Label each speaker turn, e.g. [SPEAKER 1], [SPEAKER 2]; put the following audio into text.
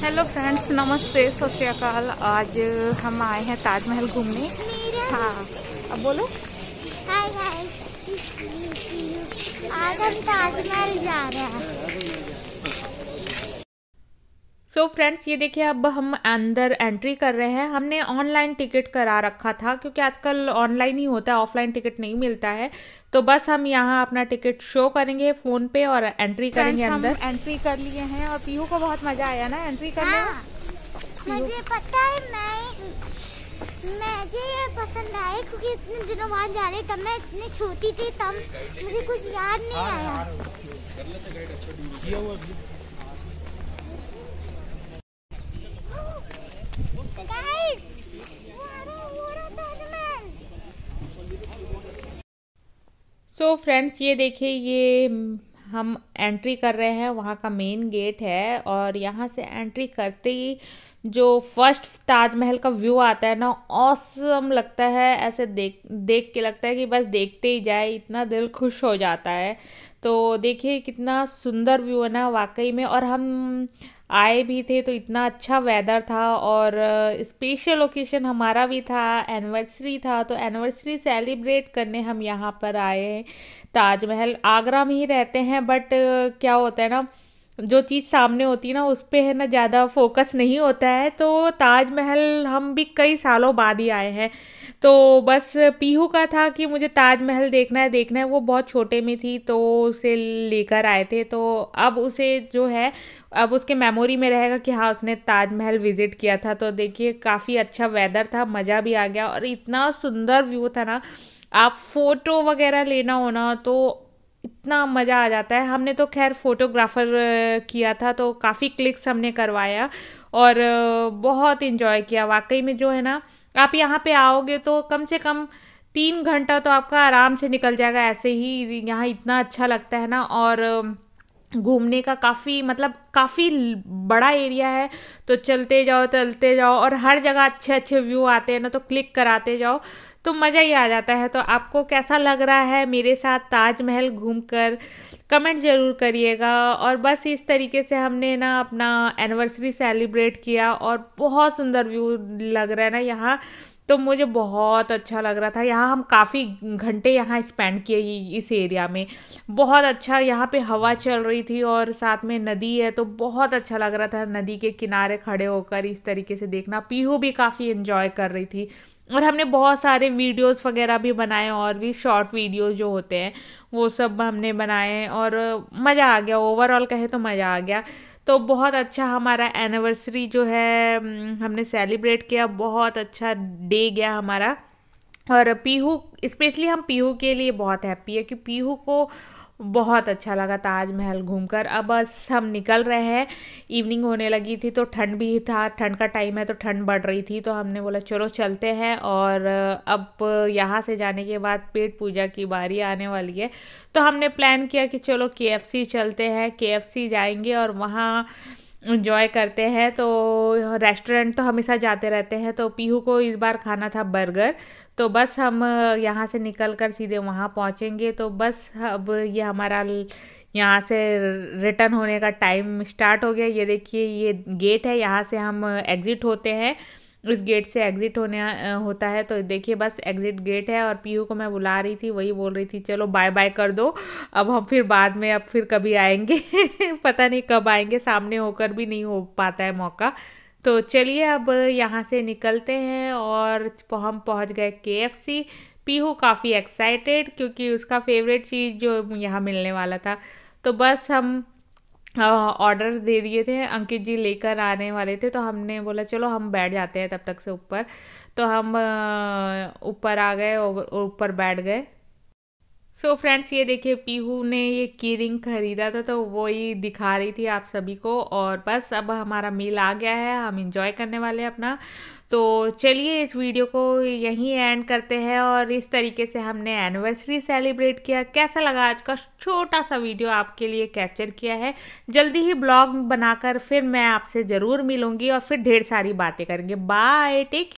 [SPEAKER 1] hello friends नमस्ते सत आज हम आए हैं ताजमहल घूमने हाँ अब बोलो हाय हाय आज हम ताजमहल जा रहे हैं सो so फ्रेंड्स ये देखिए अब हम अंदर एंट्री कर रहे हैं हमने ऑनलाइन टिकट करा रखा था क्योंकि आजकल ऑनलाइन ही होता है ऑफलाइन टिकट नहीं मिलता है तो बस हम यहाँ अपना टिकट शो करेंगे फ़ोन पे और एंट्री करेंगे अंदर एंट्री कर लिए हैं और पीहू को बहुत मज़ा आया ना एंट्री करने हाँ, मुझे पता है मैं मुझे ये पसंद आए क्योंकि इतने दिनों बाद जा रहे तब मैं इतनी छोटी थी तब मुझे कुछ याद नहीं हाँ, आया हाँ, हाँ, सो तो so, फ्रेंड्स ये देखिए ये हम एंट्री कर रहे हैं वहाँ का मेन गेट है और यहाँ से एंट्री करते ही जो फर्स्ट ताजमहल का व्यू आता है ना औसम लगता है ऐसे देख देख के लगता है कि बस देखते ही जाए इतना दिल खुश हो जाता है तो देखिए कितना सुंदर व्यू है ना वाकई में और हम आए भी थे तो इतना अच्छा वेदर था और स्पेशल ओकेशन हमारा भी था एनिवर्सरी था तो एनिवर्सरी सेलिब्रेट करने हम यहाँ पर आए ताजमहल आगरा में ही रहते हैं बट क्या होता है ना जो चीज़ सामने होती है ना उस पर है ना ज़्यादा फोकस नहीं होता है तो ताजमहल हम भी कई सालों बाद ही आए हैं तो बस पीहू का था कि मुझे ताजमहल देखना है देखना है वो बहुत छोटे में थी तो उसे लेकर आए थे तो अब उसे जो है अब उसके मेमोरी में रहेगा कि हाँ उसने ताजमहल विज़िट किया था तो देखिए काफ़ी अच्छा वेदर था मज़ा भी आ गया और इतना सुंदर व्यू था ना आप फ़ोटो वगैरह लेना होना तो इतना मज़ा आ जाता है हमने तो खैर फोटोग्राफर किया था तो काफ़ी क्लिक्स हमने करवाया और बहुत इन्जॉय किया वाकई में जो है ना आप यहाँ पे आओगे तो कम से कम तीन घंटा तो आपका आराम से निकल जाएगा ऐसे ही यहाँ इतना अच्छा लगता है ना और घूमने का काफ़ी मतलब काफ़ी बड़ा एरिया है तो चलते जाओ चलते जाओ और हर जगह अच्छे अच्छे व्यू आते हैं ना तो क्लिक कराते जाओ तो मज़ा ही आ जाता है तो आपको कैसा लग रहा है मेरे साथ ताजमहल घूम कर कमेंट ज़रूर करिएगा और बस इस तरीके से हमने ना अपना एनिवर्सरी सेलिब्रेट किया और बहुत सुंदर व्यू लग रहा है ना यहाँ तो मुझे बहुत अच्छा लग रहा था यहाँ हम काफ़ी घंटे यहाँ स्पेंड किए इस एरिया में बहुत अच्छा यहाँ पे हवा चल रही थी और साथ में नदी है तो बहुत अच्छा लग रहा था नदी के किनारे खड़े होकर इस तरीके से देखना पीहू भी काफ़ी इन्जॉय कर रही थी और हमने बहुत सारे वीडियोस वगैरह भी बनाए और भी शॉर्ट वीडियो जो होते हैं वो सब हमने बनाए और मज़ा आ गया ओवरऑल कहे तो मज़ा आ गया तो बहुत अच्छा हमारा एनिवर्सरी जो है हमने सेलिब्रेट किया बहुत अच्छा डे गया हमारा और पीहू स्पेशली हम पीहू के लिए बहुत हैप्पी है कि पीहू को बहुत अच्छा लगा ताजमहल घूमकर अब बस हम निकल रहे हैं इवनिंग होने लगी थी तो ठंड भी था ठंड का टाइम है तो ठंड बढ़ रही थी तो हमने बोला चलो चलते हैं और अब यहाँ से जाने के बाद पेट पूजा की बारी आने वाली है तो हमने प्लान किया कि चलो के चलते हैं के जाएंगे और वहाँ इन्जॉय करते हैं तो रेस्टोरेंट तो हमेशा जाते रहते हैं तो पीहू को इस बार खाना था बर्गर तो बस हम यहाँ से निकल कर सीधे वहाँ पहुँचेंगे तो बस अब ये हमारा यहाँ से रिटर्न होने का टाइम स्टार्ट हो गया ये देखिए ये गेट है यहाँ से हम एग्ज़िट होते हैं इस गेट से एग्ज़िट होने होता है तो देखिए बस एग्ज़िट गेट है और पीहू को मैं बुला रही थी वही बोल रही थी चलो बाय बाय कर दो अब हम फिर बाद में अब फिर कभी आएंगे पता नहीं कब आएंगे सामने होकर भी नहीं हो पाता है मौका तो चलिए अब यहाँ से निकलते हैं और हम पहुँच गए के एफ सी पीहू काफ़ी एक्साइटेड क्योंकि उसका फेवरेट चीज़ जो यहाँ मिलने वाला था तो बस हम ऑर्डर दे दिए थे अंकित जी लेकर आने वाले थे तो हमने बोला चलो हम बैठ जाते हैं तब तक से ऊपर तो हम ऊपर आ गए और ऊपर बैठ गए सो so फ्रेंड्स ये देखिए पीहू ने ये की रिंग खरीदा था तो वो ही दिखा रही थी आप सभी को और बस अब हमारा मील आ गया है हम इंजॉय करने वाले हैं अपना तो चलिए इस वीडियो को यहीं एंड करते हैं और इस तरीके से हमने एनिवर्सरी सेलिब्रेट किया कैसा लगा आज का छोटा सा वीडियो आपके लिए कैप्चर किया है जल्दी ही ब्लॉग बनाकर फिर मैं आपसे ज़रूर मिलूँगी और फिर ढेर सारी बातें करेंगे बाय टेक